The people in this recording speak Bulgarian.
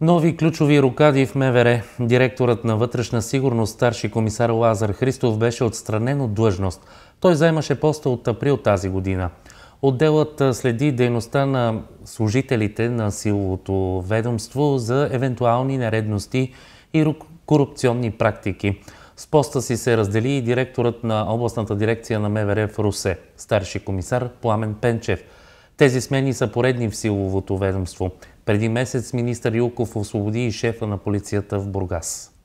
Нови ключови рукади в МВР. Директорът на вътрешна сигурност, старши комисар Лазар Христов, беше отстранен от длъжност. Той заемаше поста от април тази година. Отделът следи дейността на служителите на силовото ведомство за евентуални нередности и корупционни практики. С поста си се раздели и директорът на областната дирекция на МВР в Русе, старши комисар Пламен Пенчев. Тези смени са поредни в силовото ведомство. Преди месец министър Юков освободи и шефа на полицията в Бургас.